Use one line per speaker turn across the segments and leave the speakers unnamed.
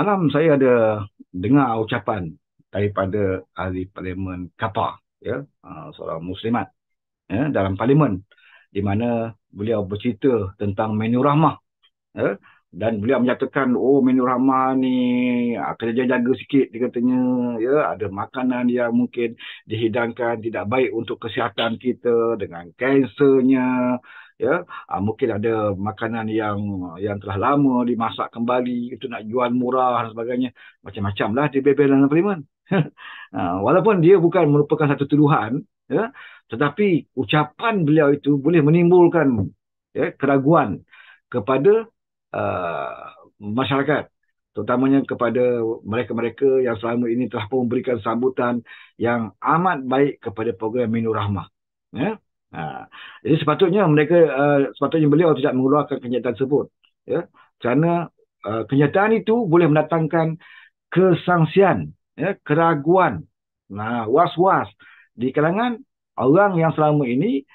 semalam saya ada dengar ucapan daripada ahli parlimen Qatar ya ha, seorang muslimat ya dalam parlimen di mana beliau bercerita tentang menu rahmah ya dan beliau menyatakan oh menu rahmah ni ah, kena jaga-jaga sikit dia katanya ya ada makanan yang mungkin dihidangkan tidak baik untuk kesihatan kita dengan kansernya ya uh, mungkin ada makanan yang yang telah lama dimasak kembali itu nak jual murah dan sebagainya macam-macam lah di beberapa dan parlimen walaupun dia bukan merupakan satu tuduhan ya tetapi ucapan beliau itu boleh menimbulkan ya, keraguan kepada uh, masyarakat terutamanya kepada mereka-mereka yang selama ini telah memberikan sambutan yang amat baik kepada program Minur Rahmah. Ya. Ha. Jadi sepatutnya mereka uh, sepatutnya beliau tidak mengeluarkan kenyataan tersebut. Ya. Kerana uh, kenyataan itu boleh mendatangkan kesangsian, ya, keraguan, nah, was-was di kalangan orang yang selama ini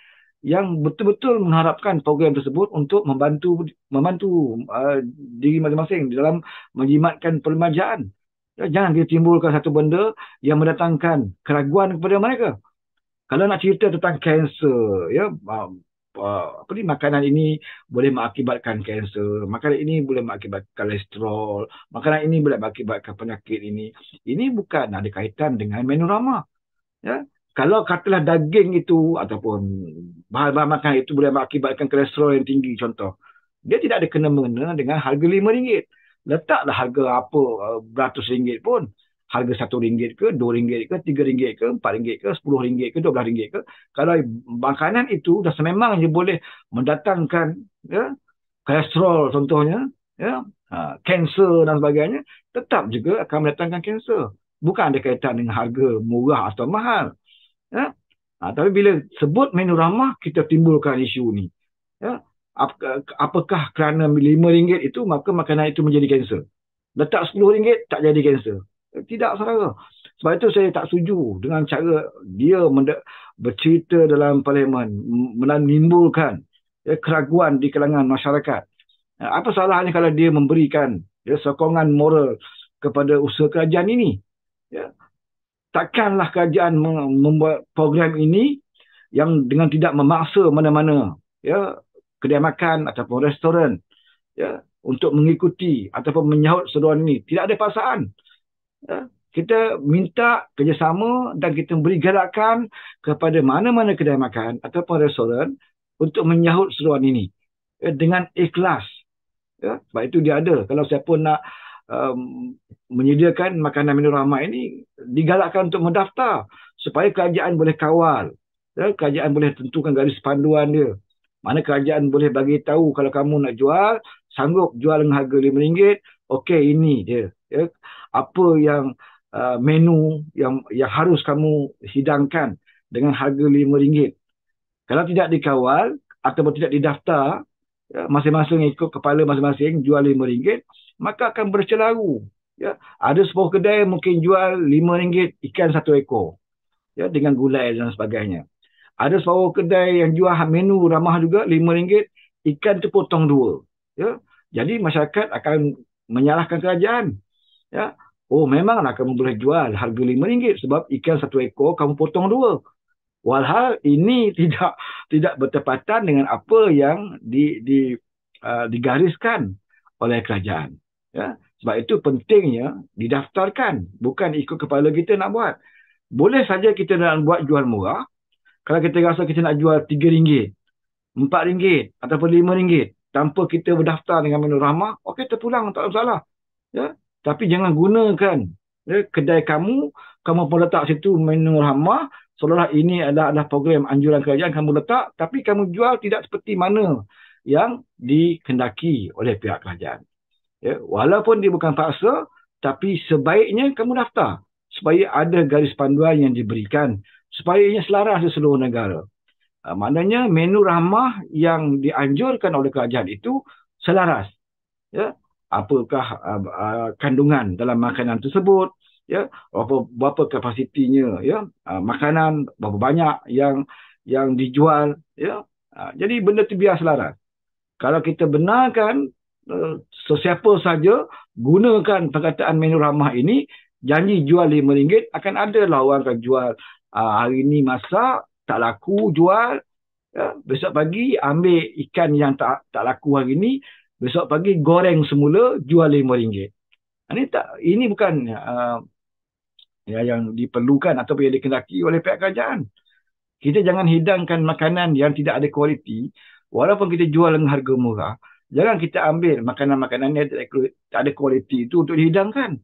yang betul-betul mengharapkan program tersebut untuk membantu membantu uh, diri masing-masing dalam menjimatkan permajaan. Ya, jangan dia timbulkan satu benda yang mendatangkan keraguan kepada mereka kalau nak cerita tentang kanser ya um, uh, apa ni makanan ini boleh mengakibatkan kanser makanan ini boleh mengakibatkan kolesterol makanan ini boleh mengakibatkan penyakit ini ini bukan ada kaitan dengan menu ramah ya kalau katalah daging itu ataupun bahan-bahan makanan itu boleh mengakibatkan kolesterol yang tinggi contoh dia tidak ada kena mengena dengan harga RM5 letaklah harga apa uh, beratus ringgit pun harga satu ringgit ke, dua ringgit ke, tiga ringgit ke, empat ringgit ke, sepuluh ringgit ke, dua belas ringgit ke. Kalau makanan itu dah sememangnya boleh mendatangkan ya, kolesterol contohnya, ya, kanser ha, dan sebagainya, tetap juga akan mendatangkan kanser. Bukan ada kaitan dengan harga murah atau mahal. Ya. Uh, tapi bila sebut menu ramah, kita timbulkan isu ini. Ya. Ap- apakah kerana lima ringgit itu, maka makanan itu menjadi kanser. Letak sepuluh ringgit tak jadi kanser tidak saudara. Sebab itu saya tak setuju dengan cara dia mende- bercerita dalam parlimen menimbulkan ya, keraguan di kalangan masyarakat. Apa salahnya kalau dia memberikan ya, sokongan moral kepada usaha kerajaan ini? Ya. Takkanlah kerajaan membuat program ini yang dengan tidak memaksa mana-mana ya, kedai makan ataupun restoran ya, untuk mengikuti ataupun menyahut seruan ini. Tidak ada pasangan. Ya. kita minta kerjasama dan kita beri galakan kepada mana-mana kedai makan ataupun restoran untuk menyahut seruan ini ya, dengan ikhlas. Ya, sebab itu dia ada. Kalau siapa nak um, menyediakan makanan minum ramai ini, digalakkan untuk mendaftar supaya kerajaan boleh kawal. Ya, kerajaan boleh tentukan garis panduan dia. Mana kerajaan boleh bagi tahu kalau kamu nak jual, sanggup jual dengan harga RM5, okey ini dia. Ya. Apa yang uh, menu yang yang harus kamu hidangkan dengan harga RM5. Kalau tidak dikawal atau tidak didaftar, ya, masing-masing ikut kepala masing-masing jual RM5, maka akan bercelaru. Ya. Ada sebuah kedai mungkin jual RM5 ikan satu ekor ya, dengan gula dan sebagainya. Ada sebuah kedai yang jual menu ramah juga RM5, ikan tu potong dua. Ya. Jadi masyarakat akan menyalahkan kerajaan. Ya. Oh memanglah kamu boleh jual harga RM5 sebab ikan satu ekor kamu potong dua. Walhal ini tidak tidak bertepatan dengan apa yang di, di, uh, digariskan oleh kerajaan. Ya. Sebab itu pentingnya didaftarkan. Bukan ikut kepala kita nak buat. Boleh saja kita nak buat jual murah. Kalau kita rasa kita nak jual RM3, RM4 ataupun RM5 tanpa kita berdaftar dengan menu rahmah, okey pulang tak ada masalah. Ya. Tapi jangan gunakan ya, kedai kamu, kamu pun letak situ menu rahmah, seolah ini adalah, adalah program anjuran kerajaan kamu letak, tapi kamu jual tidak seperti mana yang dikendaki oleh pihak kerajaan. Ya, walaupun dia bukan paksa, tapi sebaiknya kamu daftar supaya ada garis panduan yang diberikan supaya ia selaras di seluruh negara. Ah, maknanya menu ramah yang dianjurkan oleh kerajaan itu selaras ya apakah uh, uh, kandungan dalam makanan tersebut ya berapa, berapa kapasitinya ya uh, makanan berapa banyak yang yang dijual ya uh, jadi benda tu biar selaras kalau kita benarkan uh, sesiapa saja gunakan perkataan menu ramah ini janji jual RM5 akan ada lah orang akan jual uh, hari ini masak tak laku jual ya, besok pagi ambil ikan yang tak tak laku hari ini besok pagi goreng semula jual RM5 ini ha, tak ini bukan uh, ya, yang diperlukan atau yang dikendaki oleh pihak kerajaan kita jangan hidangkan makanan yang tidak ada kualiti walaupun kita jual dengan harga murah jangan kita ambil makanan-makanan yang tidak ada kualiti itu untuk dihidangkan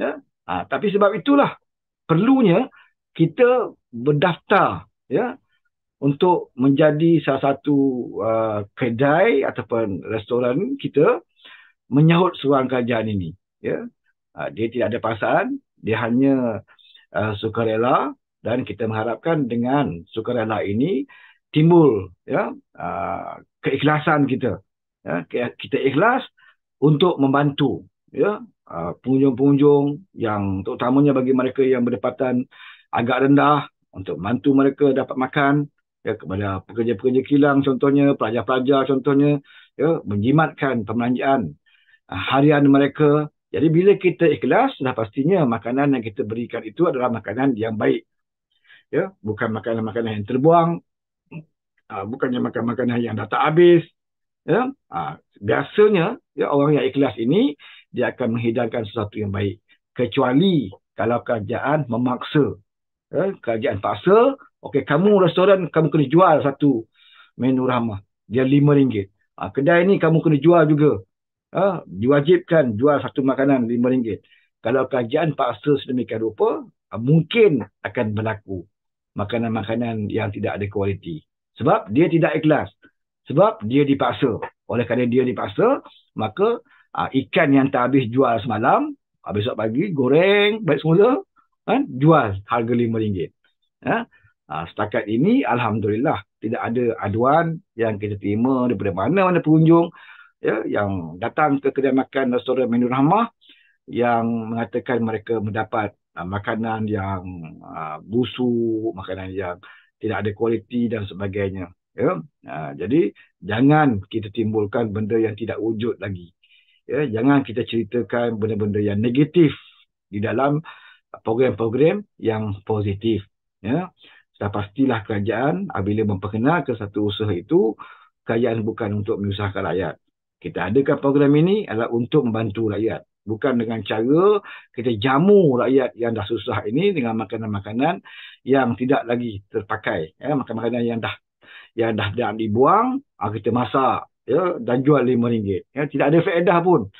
ya ha, tapi sebab itulah perlunya kita berdaftar ya untuk menjadi salah satu uh, kedai ataupun restoran kita menyahut seorang kerajaan ini ya uh, dia tidak ada paksaan dia hanya uh, sukarela dan kita mengharapkan dengan sukarela ini timbul ya uh, keikhlasan kita ya kita ikhlas untuk membantu ya uh, pengunjung-pengunjung yang terutamanya bagi mereka yang berdepatan agak rendah untuk bantu mereka dapat makan ya kepada pekerja-pekerja kilang contohnya pelajar-pelajar contohnya ya menjimatkan pembelanjaan ah, harian mereka jadi bila kita ikhlas dah pastinya makanan yang kita berikan itu adalah makanan yang baik ya bukan makanan-makanan yang terbuang ah, bukannya makan-makanan yang dah tak habis ya ah, biasanya ya orang yang ikhlas ini dia akan menghidangkan sesuatu yang baik kecuali kalau kerajaan memaksa eh, kerajaan paksa okey kamu restoran kamu kena jual satu menu ramah dia lima ringgit ha, kedai ni kamu kena jual juga ha, diwajibkan jual satu makanan lima ringgit kalau kerajaan paksa sedemikian rupa ah, mungkin akan berlaku makanan-makanan yang tidak ada kualiti sebab dia tidak ikhlas sebab dia dipaksa oleh kerana dia dipaksa maka ha, ikan yang tak habis jual semalam habis esok pagi goreng baik semula kan, jual harga RM5. Ya? Ha, setakat ini, Alhamdulillah, tidak ada aduan yang kita terima daripada mana-mana pengunjung ya, yang datang ke kedai makan restoran Minur Rahmah yang mengatakan mereka mendapat uh, makanan yang uh, busuk, makanan yang tidak ada kualiti dan sebagainya. Ya? Uh, jadi, jangan kita timbulkan benda yang tidak wujud lagi. Ya? Jangan kita ceritakan benda-benda yang negatif di dalam program-program yang positif. Ya. Sudah pastilah kerajaan apabila memperkenalkan satu usaha itu, kerajaan bukan untuk menyusahkan rakyat. Kita adakan program ini adalah untuk membantu rakyat. Bukan dengan cara kita jamu rakyat yang dah susah ini dengan makanan-makanan yang tidak lagi terpakai. Ya. Makanan-makanan yang dah yang dah, dah dibuang, ah, kita masak ya, dan jual RM5. Ya. Tidak ada faedah pun.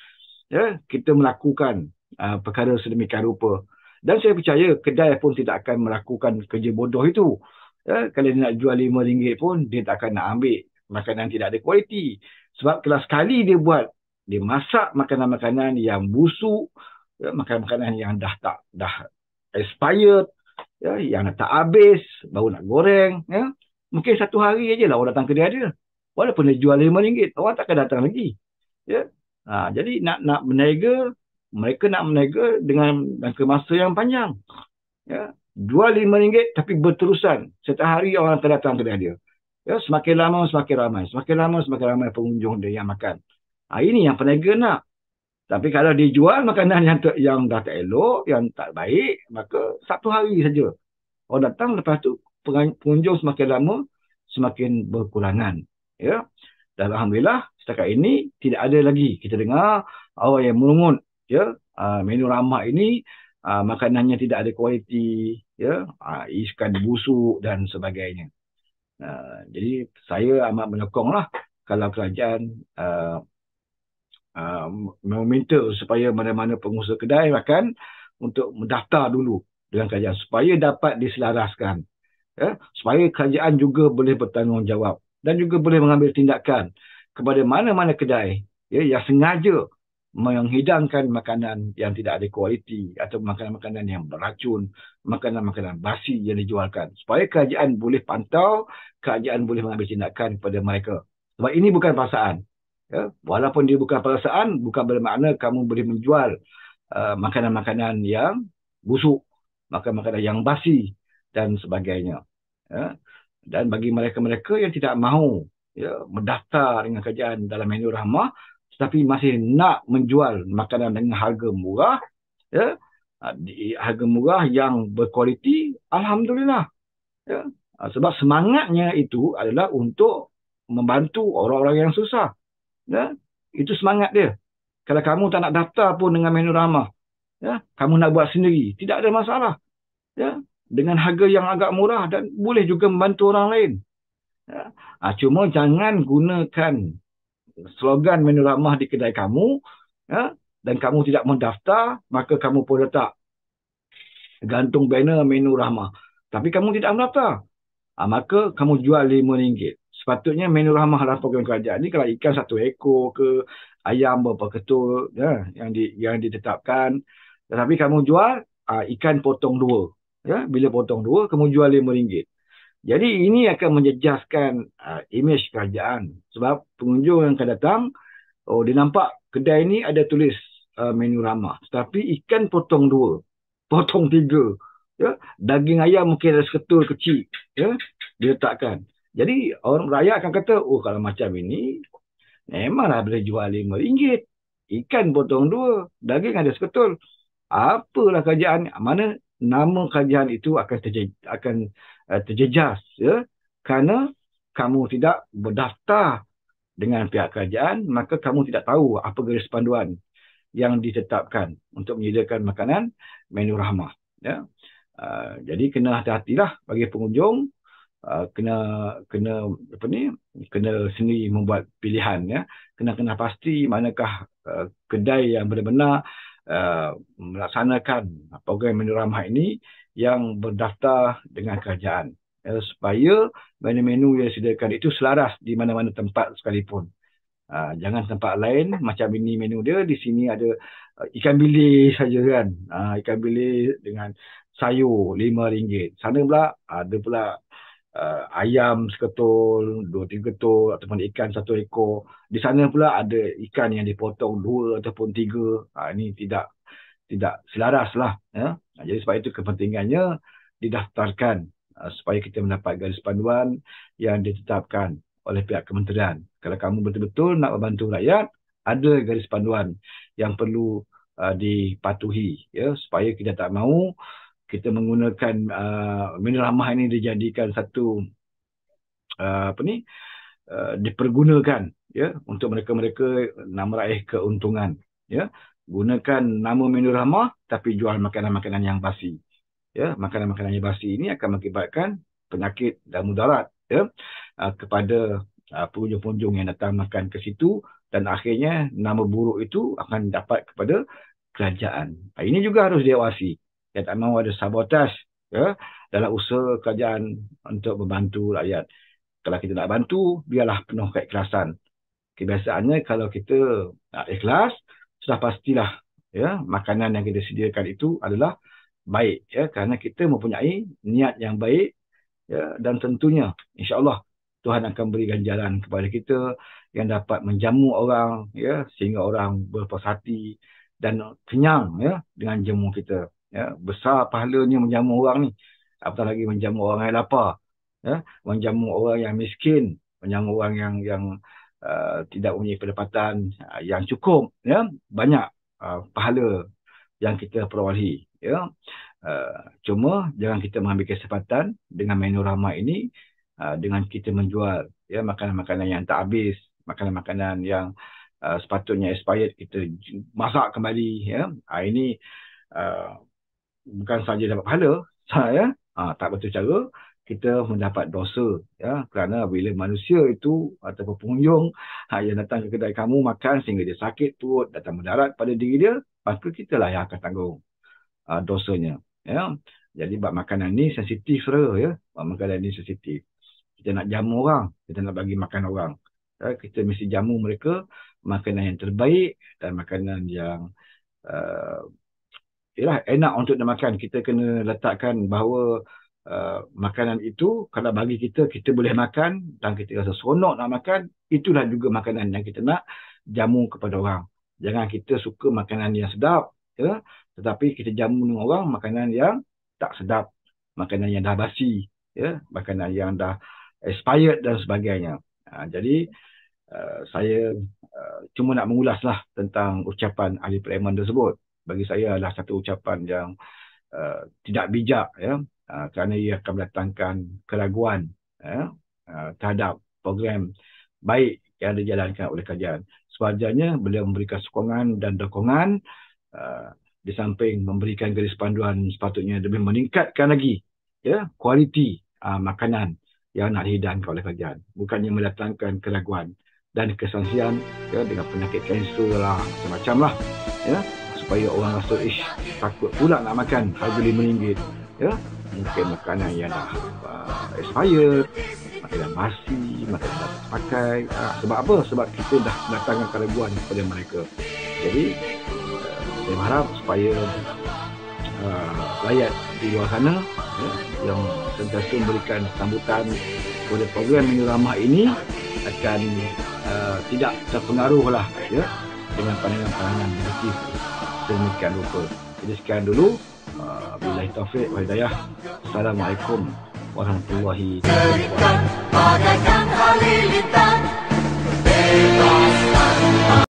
Ya. Kita melakukan uh, perkara sedemikian rupa. Dan saya percaya kedai pun tidak akan melakukan kerja bodoh itu. Ya, kalau dia nak jual RM5 pun, dia tak akan nak ambil makanan tidak ada kualiti. Sebab kelas sekali dia buat, dia masak makanan-makanan yang busuk, ya, makanan-makanan yang dah tak dah expired, ya, yang tak habis, baru nak goreng. Ya. Mungkin satu hari aja lah orang datang kedai dia. Walaupun dia jual RM5, orang takkan datang lagi. Ya. Ha, jadi nak nak berniaga, mereka nak meniaga dengan jangka masa yang panjang. Ya, jual RM5 tapi berterusan. Setiap hari orang akan datang kedai dia. Ya, semakin lama semakin ramai. Semakin lama semakin ramai pengunjung dia yang makan. Ha, ini yang peniaga nak. Tapi kalau dia jual makanan yang, ter, yang dah tak elok, yang tak baik, maka satu hari saja. Orang datang lepas tu pengunjung semakin lama semakin berkurangan. Ya. Dan Alhamdulillah setakat ini tidak ada lagi kita dengar orang yang merungut ya uh, menu ramah ini uh, makanannya tidak ada kualiti ya uh, ah, ikan busuk dan sebagainya uh, jadi saya amat menyokonglah kalau kerajaan uh, uh, meminta supaya mana-mana pengusaha kedai makan untuk mendaftar dulu dengan kerajaan supaya dapat diselaraskan ya supaya kerajaan juga boleh bertanggungjawab dan juga boleh mengambil tindakan kepada mana-mana kedai ya yang sengaja uh, menghidangkan makanan yang tidak ada kualiti atau makanan-makanan yang beracun, makanan-makanan basi yang dijualkan supaya kerajaan boleh pantau, kerajaan boleh mengambil tindakan kepada mereka. Sebab ini bukan perasaan. Ya? Walaupun dia bukan perasaan, bukan bermakna kamu boleh menjual uh, makanan-makanan yang busuk, makanan-makanan yang basi dan sebagainya. Ya? Dan bagi mereka-mereka yang tidak mahu ya, mendaftar dengan kerajaan dalam menu rahmah, tetapi masih nak menjual makanan dengan harga murah ya ah, harga murah yang berkualiti alhamdulillah ya ah, sebab semangatnya itu adalah untuk membantu orang-orang yang susah ya itu semangat dia kalau kamu tak nak daftar pun dengan menu ramah ya kamu nak buat sendiri tidak ada masalah ya dengan harga yang agak murah dan boleh juga membantu orang lain ya ah, cuma jangan gunakan slogan menu ramah di kedai kamu ya, dan kamu tidak mendaftar, maka kamu pun letak gantung banner menu ramah. Tapi kamu tidak mendaftar, ha, maka kamu jual RM5. Sepatutnya menu ramah adalah program kerajaan ni kalau ikan satu ekor ke ayam berapa ketul ya, yang, di, yang ditetapkan. Tetapi kamu jual ha, ikan potong dua. Ya, bila potong dua, kamu jual RM5. Jadi ini akan menjejaskan uh, imej kerajaan sebab pengunjung yang akan datang oh dia nampak kedai ni ada tulis uh, menu ramah tapi ikan potong dua, potong tiga. Ya, daging ayam mungkin ada seketul kecil ya diletakkan. Jadi orang rakyat akan kata, "Oh kalau macam ini memanglah boleh jual RM5. Ikan potong dua, daging ada seketul. Apalah kerajaan mana nama kerajaan itu akan terjadi, akan Eh, terjejas ya kerana kamu tidak berdaftar dengan pihak kerajaan maka kamu tidak tahu apa garis panduan yang ditetapkan untuk menyediakan makanan menu rahmah ya uh, jadi kena hati-hatilah bagi pengunjung uh, kena kena apa ni kena sendiri membuat pilihan ya kena kena pasti manakah uh, kedai yang benar-benar uh, melaksanakan program menu rahmah ini yang berdaftar dengan kerajaan ya, supaya menu-menu yang disediakan itu selaras di mana-mana tempat sekalipun. Ha, jangan tempat lain macam ini menu dia di sini ada uh, ikan bilis saja kan. Ha, ikan bilis dengan sayur lima ringgit. Sana pula ada pula uh, ayam seketul, dua tiga ketul ataupun ikan satu ekor. Di sana pula ada ikan yang dipotong dua ataupun tiga. Ha, ini tidak tidak selaras lah. Ya. Jadi sebab itu kepentingannya didaftarkan ah, supaya kita mendapat garis panduan yang ditetapkan oleh pihak kementerian. Kalau kamu betul-betul nak membantu rakyat, ada garis panduan yang perlu uh, dipatuhi ya supaya kita tak mahu kita menggunakan uh, ah, mineral mah ini dijadikan satu uh, apa ni uh, dipergunakan ya untuk mereka-mereka nak meraih keuntungan ya gunakan nama menu ramah tapi jual makanan-makanan yang basi. Ya, makanan-makanan yang basi ini akan mengakibatkan penyakit dan mudarat ya ah, kepada ah, pengunjung-pengunjung yang datang makan ke situ dan akhirnya nama buruk itu akan dapat kepada kerajaan. Ah, ini juga harus diawasi. Ya, tak mahu ada sabotaj ya dalam usaha kerajaan untuk membantu rakyat. Kalau kita nak bantu, biarlah penuh keikhlasan. Kebiasaannya kalau kita nak ikhlas, sudah pastilah ya makanan yang kita sediakan itu adalah baik ya kerana kita mempunyai niat yang baik ya dan tentunya insyaallah Tuhan akan beri ganjaran kepada kita yang dapat menjamu orang ya sehingga orang berpuas hati dan kenyang ya dengan jamu kita ya besar pahalanya menjamu orang ni apatah lagi menjamu orang yang lapar ya menjamu orang yang miskin menjamu orang yang yang Uh, tidak mempunyai pendapatan uh, yang cukup ya banyak uh, pahala yang kita perolehi ya uh, cuma jangan kita mengambil kesempatan dengan menu ramah ini uh, dengan kita menjual ya makanan-makanan yang tak habis makanan-makanan yang uh, sepatutnya expired kita masak kembali ya uh, ini uh, bukan saja dapat pahala saya uh, ah, tak betul cara kita mendapat dosa ya kerana bila manusia itu atau pengunjung ha, yang datang ke kedai kamu makan sehingga dia sakit perut datang mendarat pada diri dia maka kita lah yang akan tanggung uh, dosanya ya jadi bab makanan ni sensitif sera ya bab makanan ni sensitif kita nak jamu orang kita nak bagi makan orang ya? kita mesti jamu mereka makanan yang terbaik dan makanan yang uh, Yalah, enak untuk dimakan. Kita kena letakkan bahawa Uh, makanan itu kalau bagi kita kita boleh makan dan kita rasa seronok nak makan itulah juga makanan yang kita nak jamu kepada orang jangan kita suka makanan yang sedap ya tetapi kita jamu dengan orang makanan yang tak sedap makanan yang dah basi ya makanan yang dah expired dan sebagainya ha, jadi uh, saya uh, cuma nak mengulaslah tentang ucapan ahli parlimen tersebut bagi saya adalah satu ucapan yang uh, tidak bijak ya Ah, kerana ia akan mendatangkan keraguan eh, terhadap program baik yang dijalankan oleh kerajaan. Sebenarnya beliau memberikan sokongan dan dokongan ah, di samping memberikan garis panduan sepatutnya lebih meningkatkan lagi ya, kualiti uh, makanan yang nak dihidangkan oleh kajian. Bukannya mendatangkan keraguan dan kesangsian ya, dengan penyakit kanser lah, macam-macam lah. Ya, supaya orang rasa, ish, takut pula nak makan harga RM5. Ya, mungkin makanan yang dah uh, expired makanan yang basi makanan yang tak pakai uh, ah, sebab apa sebab kita dah datangkan kereguan kepada mereka jadi uh, saya harap supaya uh, layak di luar sana ya, yang sentiasa memberikan sambutan kepada program yang ramah ini akan uh, tidak terpengaruh lah ya, dengan pandangan-pandangan negatif semikian rupa jadi sekian dulu Abdullah Taufik Walidayah Assalamualaikum warahmatullahi wabarakatuh Terikat